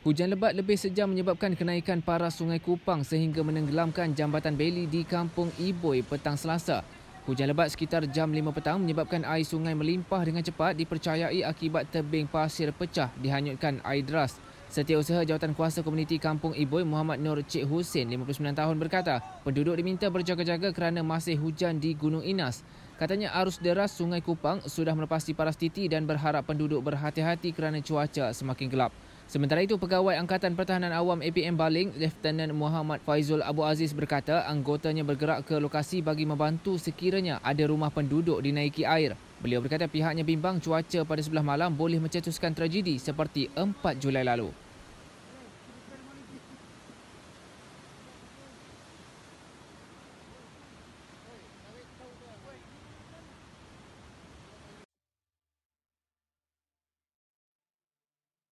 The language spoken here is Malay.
Hujan lebat lebih sejam menyebabkan kenaikan paras Sungai Kupang sehingga menenggelamkan jambatan Beli di Kampung Iboi petang Selasa. Hujan lebat sekitar jam 5 petang menyebabkan air sungai melimpah dengan cepat dipercayai akibat tebing pasir pecah dihanyutkan air deras. Setiausaha jawatan kuasa komuniti Kampung Iboi Muhammad Nur Cik Husin 59 tahun berkata, penduduk diminta berjaga-jaga kerana masih hujan di Gunung Inas. Katanya arus deras Sungai Kupang sudah melepasi paras titi dan berharap penduduk berhati-hati kerana cuaca semakin gelap. Sementara itu, Pegawai Angkatan Pertahanan Awam APM Baling, Lieutenant Muhammad Faizul Abu Aziz berkata anggotanya bergerak ke lokasi bagi membantu sekiranya ada rumah penduduk dinaiki air. Beliau berkata pihaknya bimbang cuaca pada sebelah malam boleh mencetuskan tragedi seperti 4 Julai lalu.